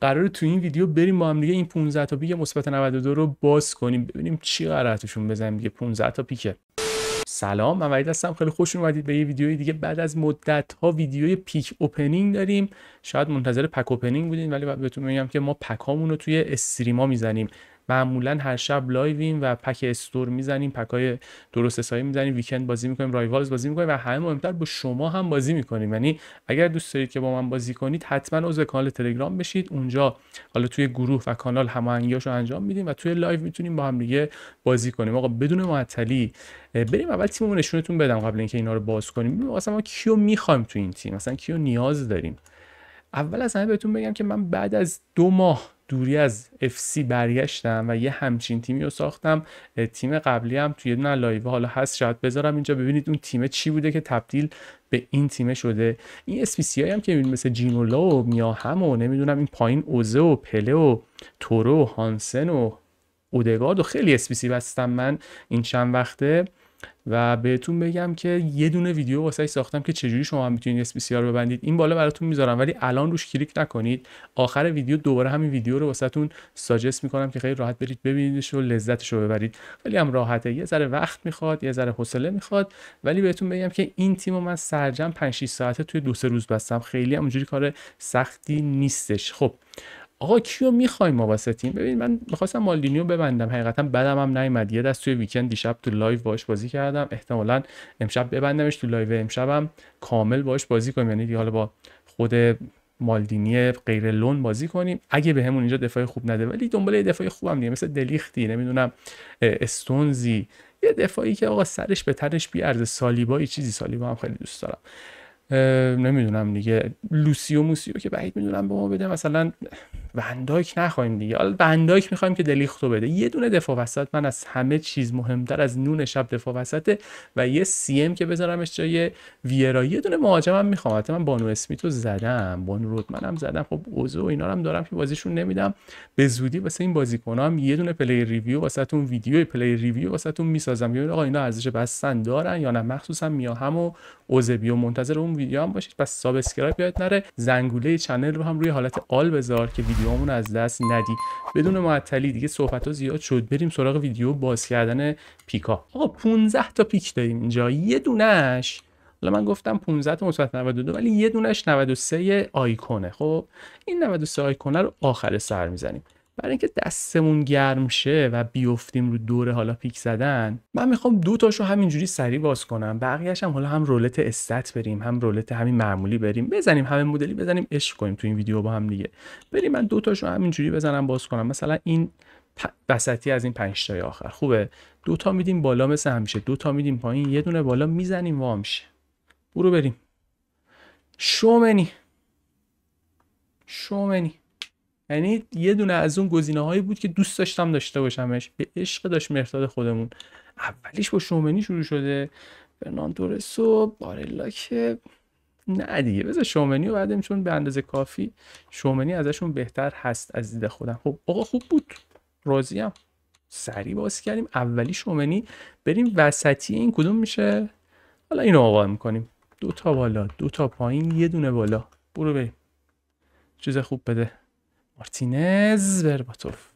قرار تو این ویدیو بریم با هم دیگه این 15 تا پیک مثبت 92 رو باز کنیم ببینیم چی قراره توشون بزنیم دیگه 15 تا پیک سلام من وحید هستم خیلی خوش اومدید به یه ویدیوی دیگه بعد از مدت ها ویدیوی پیک اوپنینگ داریم شاید منتظر پک اوپنینگ بودین ولی بهتون میگم که ما پک رو توی استریما میزنیم معمولا هر شب لایویم و پک استور میزنیم پکای درست حسابی میزنیم ویکند بازی میکنیم رایوالز بازی میکنیم و همه مهمتر با شما هم بازی میکنیم یعنی اگر دوست دارید که با من بازی کنید حتما عضو کانال تلگرام بشید اونجا حالا توی گروه و کانال رو انجام میدیم و توی لایو میتونیم با هم دیگه بازی کنیم آقا بدون معطلی بریم اول تیممون نشونتون بدم قبل اینکه اینا رو باز کنیم ما کیو میخوایم تو این تیم مثلا کیو نیاز داریم اول از همه بهتون بگم که من بعد از دو ماه دوری از FC برگشتم و یه همچین تیمی رو ساختم تیم قبلی هم توی یه لایو حالا هست شاید بذارم اینجا ببینید اون تیم چی بوده که تبدیل به این تیم شده این اسپیسی هم که مثل جینولا و میاهم و نمیدونم این پایین اوزه و پله و تورو و هانسن و اودگارد و خیلی اسپیسی بستم من این چند وقته و بهتون بگم که یه دونه ویدیو واسه ساختم که چجوری شما هم میتونید SPCR ببندید این بالا براتون میذارم ولی الان روش کلیک نکنید آخر ویدیو دوباره همین ویدیو رو تون ساجست میکنم که خیلی راحت برید ببینیدش و لذتش رو ببرید ولی هم راحته یه ذره وقت میخواد یه ذره حوصله میخواد ولی بهتون بگم که این تیم من سرجم 5 6 ساعته توی دو سه روز بستم خیلی هم اونجوری کار سختی نیستش خب آقا کیو میخوایم ما ببین من میخواستم مالدینیو ببندم حقیقتا بدم هم نیومد یه دست توی ویکند دیشب تو لایو باش بازی کردم احتمالا امشب ببندمش تو لایو امشبم کامل باش بازی کنیم یعنی حالا با خود مالدینی غیر لون بازی کنیم اگه به همون اینجا دفاع خوب نده ولی دنبال یه دفاع خوبم دیگه مثل دلیختی نمیدونم استونزی یه دفاعی که آقا سرش به تنش بیارزه سالیبا چیزی سالیبا هم خیلی دوست دارم نمیدونم دیگه لوسیو موسیو که بعید میدونم به ما بده مثلا وندایک نخواهیم دیگه حالا وندایک میخوایم که دلیختو بده یه دونه دفاع وسط من از همه چیز مهمتر از نون شب دفاع وسطه و یه سی ام که بذارمش جای ویرا یه دونه مهاجمم میخوام حتی من بانو اسمیتو زدم بانو منم زدم خب اوزو و اینا هم دارم که بازیشون نمیدم به زودی واسه این بازیکنام هم یه دونه پلی ریویو واسهتون ویدیو پلی ریویو واسهتون میسازم یا آقا اینا ارزش بسند دارن یا نه مخصوصا میاهم و اوزبیو منتظر اون ویدیو هم باشید پس سابسکرایب یادت نره زنگوله چنل رو هم روی حالت آل بذار که ویدیو ویدیو از دست ندی بدون معطلی دیگه صحبت ها زیاد شد بریم سراغ ویدیو باز کردن پیکا آقا 15 تا پیک داریم اینجا یه دونش حالا من گفتم 15 تا مثبت 92 ولی یه دونش 93 آیکونه خب این 93 آیکونه رو آخر سر میزنیم برای اینکه دستمون گرم شه و بیفتیم رو دور حالا پیک زدن من میخوام دو تاشو همینجوری سریع باز کنم بقیه‌اش هم حالا هم رولت استت بریم هم رولت همین معمولی بریم بزنیم همه مدلی بزنیم عشق کنیم تو این ویدیو با هم دیگه بریم من دو تاشو همینجوری بزنم باز کنم مثلا این بسطی از این پنج تای آخر خوبه دو تا میدیم بالا مثل همیشه دو تا میدیم پایین یه دونه بالا میزنیم وا میشه برو بریم شومنی شومنی یعنی یه دونه از اون گزینه هایی بود که دوست داشتم داشته باشمش به عشق داشت مرداد خودمون اولیش با شومنی شروع شده تورس و بارلا که نه دیگه بذار شومنی رو بعدم چون به اندازه کافی شومنی ازشون بهتر هست از دید خودم خب آقا خوب بود راضیم سریع باز کردیم اولی شومنی بریم وسطی این کدوم میشه حالا اینو آقا میکنیم دو تا بالا دو تا پایین یه دونه بالا برو بریم چیز خوب بده مارتینز برباتوف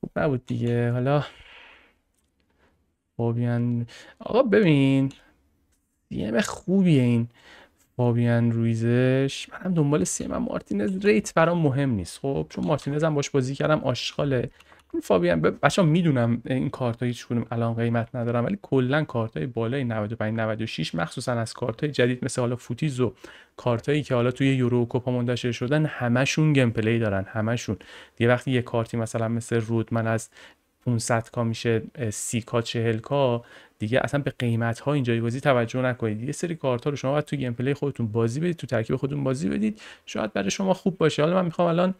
خوب نبود دیگه حالا فابیان آقا ببین سیم خوبیه این فابیان رویزش منم دنبال سیم مارتینز ریت برام مهم نیست خب چون مارتینز هم باش بازی کردم آشغاله فابیان بچه ها میدونم این کارت هیچ کدوم الان قیمت ندارم ولی کلا کارت های بالای 95 96 مخصوصا از کارت جدید مثل حالا فوتیز و کارت که حالا توی یورو و کوپا منتشر شدن همشون گیم پلی دارن همشون دیگه وقتی یه کارتی مثلا مثل رود من از 500 کا میشه 30 کا 40 کا دیگه اصلا به قیمت ها اینجای بازی توجه نکنید یه سری کارت ها رو شما باید تو گیم پلی خودتون بازی بدید تو ترکیب خودتون بازی بدید شاید برای شما خوب باشه حالا من میخوام الان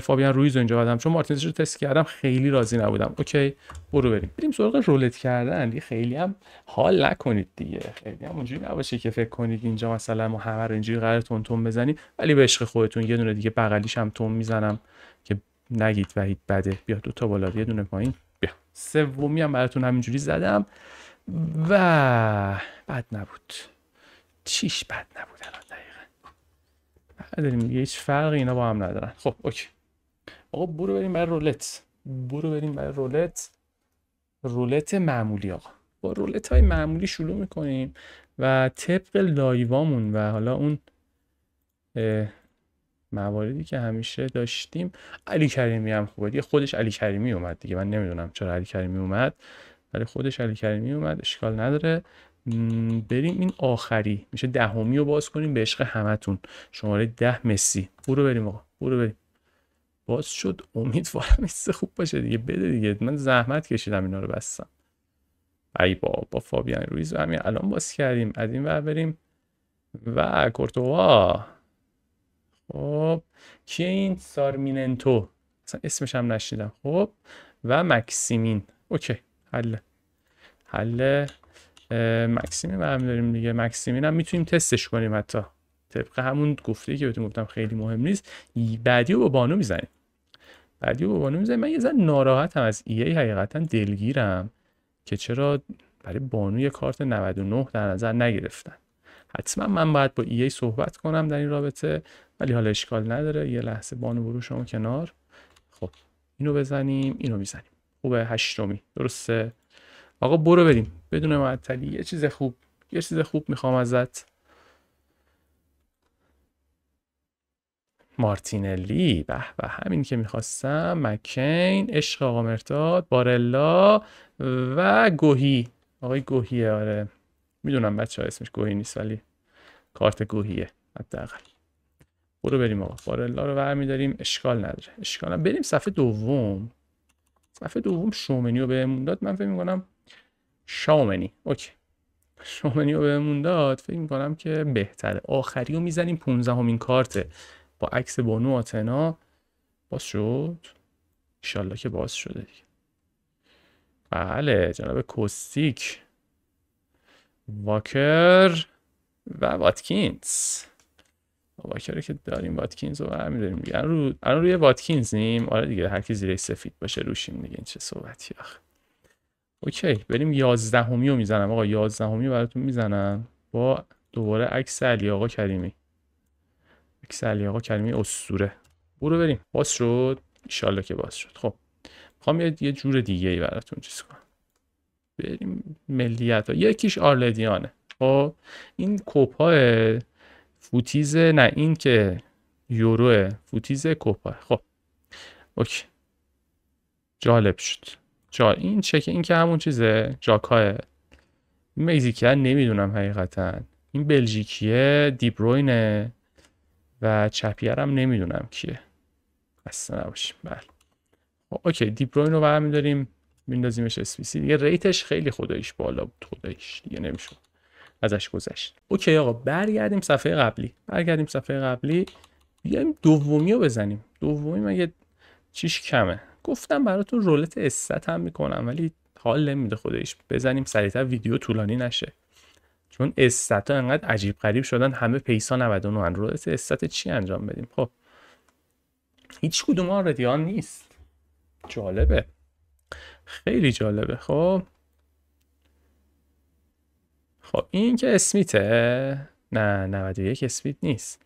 فابیان رویز رو اینجا بدم چون مارتینز رو تست کردم خیلی راضی نبودم اوکی برو بریم بریم سراغ رولت کردن دیگه خیلی هم حال نکنید دیگه خیلی هم اونجوری نباشه که فکر کنید اینجا مثلا ما همه رو اینجوری قرار تون تون بزنیم ولی به عشق خودتون یه دونه دیگه بغلیش هم تون میزنم که نگید وحید بده بیا دو تا بالا یه دونه پایین بیا سومی هم براتون همینجوری زدم و بد نبود چیش بد نبود الان دقیقا نداریم دیگه هیچ فرقی اینا با هم ندارن خب اوکی آقا برو بریم برای رولت برو بریم برای رولت رولت معمولی آقا با رولت های معمولی شروع میکنیم و طبق لایوامون و حالا اون مواردی که همیشه داشتیم علی کریمی هم خوبه دیگه خودش علی کریمی اومد دیگه من نمیدونم چرا علی کریمی اومد برای خودش علی کریمی اومد اشکال نداره بریم این آخری میشه دهمی رو باز کنیم به عشق همتون شماره ده مسی برو بریم آقا برو بریم باز شد امیدوارم این خوب باشه دیگه بده دیگه من زحمت کشیدم اینا رو بستم ای با با فابیان رویز همین الان باز کردیم از این بریم و کورتوا خب کین این سارمیننتو اصلا اسمش هم نشیدم خب و مکسیمین اوکی حله حله مکسیمین هم داریم دیگه مکسیمین هم میتونیم تستش کنیم حتی طبق همون گفته که بهتون گفتم خیلی مهم نیست بعدی رو با بانو میزنیم بعدی رو با بانو میزنیم من یه زن ناراحتم از ای ای حقیقتا دلگیرم که چرا برای بانو یه کارت 99 در نظر نگرفتن حتما من باید با ای, صحبت کنم در این رابطه ولی حالا اشکال نداره یه لحظه بانو برو شما کنار خب اینو بزنیم اینو میزنیم خوبه هشتمی درسته آقا برو بریم بدون معطلی یه چیز خوب یه چیز خوب میخوام ازت مارتینلی به به همین که میخواستم مکین عشق آقا مرتاد بارلا و گوهی آقای گوهیه آره میدونم بچه ها اسمش گوهی نیست ولی کارت گوهیه حداقل برو بریم آقا بارلا رو برمیداریم اشکال نداره اشکال نداره. بریم صفحه دوم دفعه دوم شومنی رو بهمون داد من فکر میکنم شامنی اوکی شومنی رو بهمون داد فکر میکنم که بهتره آخری رو میزنیم 15 همین کارته با عکس بانو آتنا باز شد که باز شده بله جناب کوستیک واکر و واتکینز واکر که داریم واتکینز و همین داریم الان رو الان روی واتکینز نیم آره دیگه هر کی زیرش سفید باشه روشیم دیگه این چه صحبتی آخه اوکی بریم 11 همی رو میزنم آقا 11 همی براتون میزنم با دوباره عکس علی آقا کریمی عکس علی آقا کریمی اسطوره برو بریم باز شد ان که باز شد خب میخوام یه جور دیگه ای براتون چیز کنم بریم ملیت ها یکیش آرلدیانه خب این کوپا فوتیز نه این که یورو فوتیز کوپا خب اوکی جالب شد جا این چکه این که همون چیزه جاکاه مکزیکیه نمیدونم حقیقتا این بلژیکیه دیبروینه و چپیرم نمیدونم کیه اصلا نباشیم بله خب، اوکی دیبروین رو برمیداریم میندازیمش اسپیسی دیگه ریتش خیلی خداییش بالا بود خداییش دیگه نمیشون ازش گذشت اوکی آقا برگردیم صفحه قبلی برگردیم صفحه قبلی بیایم دومی رو بزنیم دومی مگه چیش کمه گفتم براتون رولت استت هم میکنم ولی حال نمیده خودش بزنیم سریعتر ویدیو طولانی نشه چون استت ها انقدر عجیب قریب شدن همه پیسا 99 هن رولت استت چی انجام بدیم خب هیچ کدوم ها نیست جالبه خیلی جالبه خب خب این که اسمیته نه 91 اسمیت نیست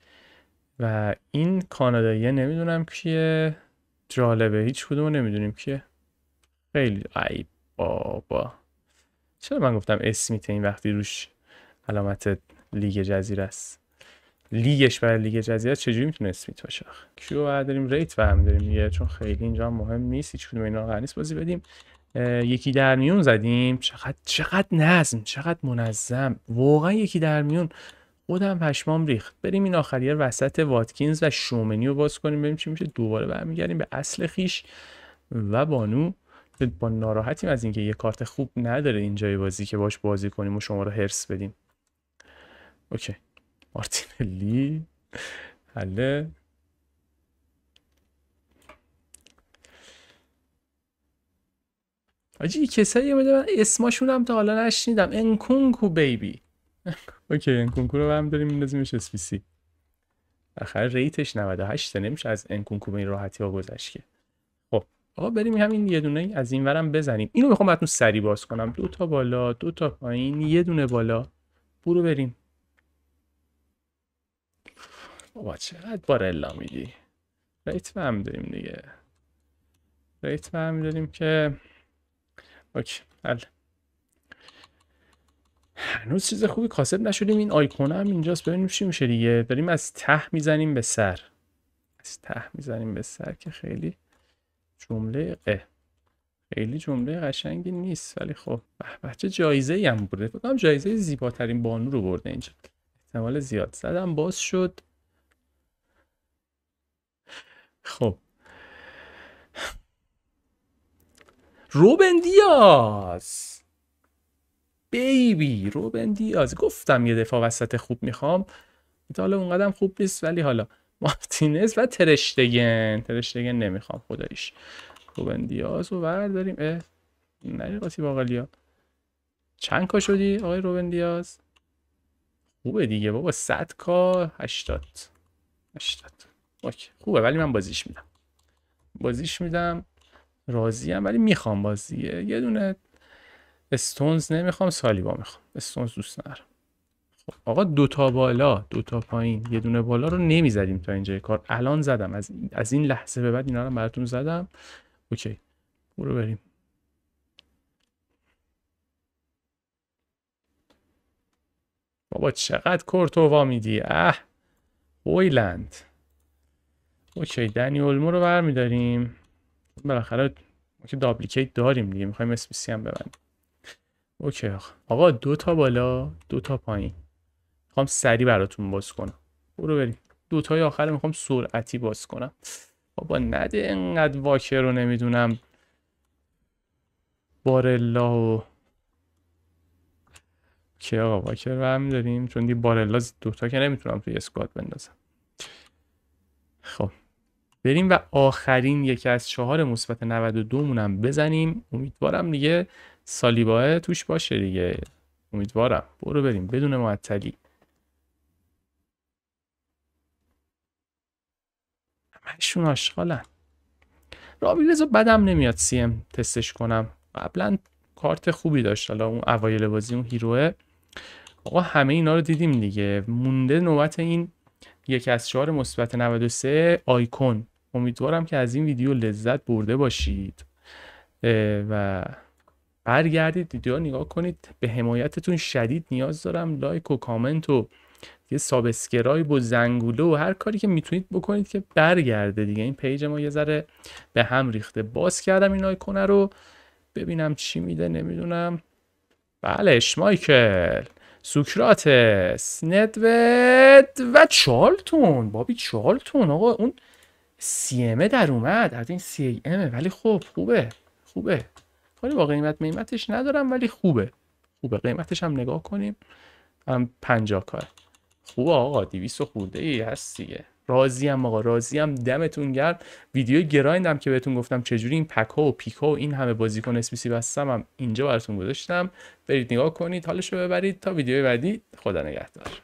و این کاناداییه نمیدونم کیه جالبه هیچ کدوم نمیدونیم کیه خیلی عیب بابا چرا من گفتم اسمیت این وقتی روش علامت لیگ جزیره است لیگش برای لیگ جزیره چجوری میتونه اسمیت باشه کیو داریم ریت هم داریم یه چون خیلی اینجا مهم نیست هیچ کدوم اینا قرار نیست بازی بدیم یکی در میون زدیم چقدر چقدر نظم چقدر منظم واقعا یکی در میون خودم پشمام ریخت بریم این آخریه وسط واتکینز و شومنی باز کنیم بریم چی میشه دوباره برمیگردیم به اصل خیش و بانو با ناراحتیم از اینکه یه کارت خوب نداره اینجای بازی که باش بازی کنیم و شما رو هرس بدیم اوکی مارتینلی حله آجی کسایی من اسماشون هم تا حالا نشنیدم انکونکو بیبی اوکی انکونکو رو هم داریم میندازیمش اسپیسی آخر ریتش 98 تا نمیشه از انکونکو به این راحتی ها گذشت که خب آقا بریم همین یه دونه از این ورم بزنیم اینو میخوام براتون سری باز کنم دو تا بالا دو تا پایین یه دونه بالا برو بریم بابا چقدر الا میدی ریت هم داریم دیگه ریت هم داریم که اوکی حل بله. هنوز چیز خوبی کاسب نشدیم این آیکون هم اینجاست ببینیم چی میشه دیگه داریم از ته میزنیم به سر از ته میزنیم به سر که خیلی جمله قه خیلی جمله قشنگی نیست ولی خب به جایزه ای هم برده فکر کنم جایزه زیباترین بانو رو برده اینجا احتمال زیاد زدم باز شد روبن دیاز بیبی روبن دیاز گفتم یه دفاع وسط خوب میخوام حالا اونقدرم خوب نیست ولی حالا مارتینز و ترشتگن ترشتگن نمیخوام خداییش روبن دیاز رو برداریم اه نری قاطی باقلیا چند کا شدی آقای روبن دیاز خوبه دیگه بابا 100 کا هشتاد هشتاد اوکی خوبه ولی من بازیش میدم بازیش میدم راضیم ولی میخوام بازیه یه دونه استونز نمیخوام سالیبا میخوام استونز دوست نرم خب آقا دوتا بالا دوتا پایین یه دونه بالا رو نمیزدیم تا اینجای کار الان زدم از, از این لحظه به بعد اینا رو براتون زدم اوکی برو بریم بابا چقدر کورتووا میدی اه اویلند اوکی دنی اولمو رو برمیداریم بالاخره ما که دابلیکیت داریم دیگه میخوایم اسپیسی هم ببندیم اوکی آقا دو تا بالا دو تا پایین میخوام سری براتون باز کنم برو بریم دو تای آخر میخوام سرعتی باز کنم بابا نده انقدر واکر رو نمیدونم بارلا و که آقا واکر رو هم داریم چون دی بارلا دوتا که نمیتونم توی اسکواد بندازم خب بریم و آخرین یکی از چهار مثبت 92 مونم بزنیم امیدوارم دیگه سالیباه توش باشه دیگه امیدوارم برو بریم بدون معطلی همشون آشغالن رابی رزا بدم نمیاد سی ام تستش کنم قبلا کارت خوبی داشت حالا اون اوایل بازی اون هیروه آقا همه اینا رو دیدیم دیگه مونده نوبت این یکی از شعار مثبت 93 آیکون امیدوارم که از این ویدیو لذت برده باشید و برگردید ویدیو نگاه کنید به حمایتتون شدید نیاز دارم لایک و کامنت و یه سابسکرایب و زنگوله و هر کاری که میتونید بکنید که برگرده دیگه این پیج ما یه ذره به هم ریخته باز کردم این آیکونه رو ببینم چی میده نمیدونم بله شمایکل سوکراتس ندوت و چالتون بابی چالتون آقا اون امه در اومد از این سی امه ولی خب خوبه خوبه کاری با قیمت میمتش ندارم ولی خوبه خوبه قیمتش هم نگاه کنیم هم پنجا کار. خوبه آقا دیویس و خورده ای هست دیگه ام آقا ام دمتون گرم ویدیو گرایندم که بهتون گفتم چجوری این پک ها و پیک ها و این همه بازیکن اسپیسی بستم هم اینجا براتون گذاشتم برید نگاه کنید حالشو ببرید تا ویدیو بعدی خدا نگهدار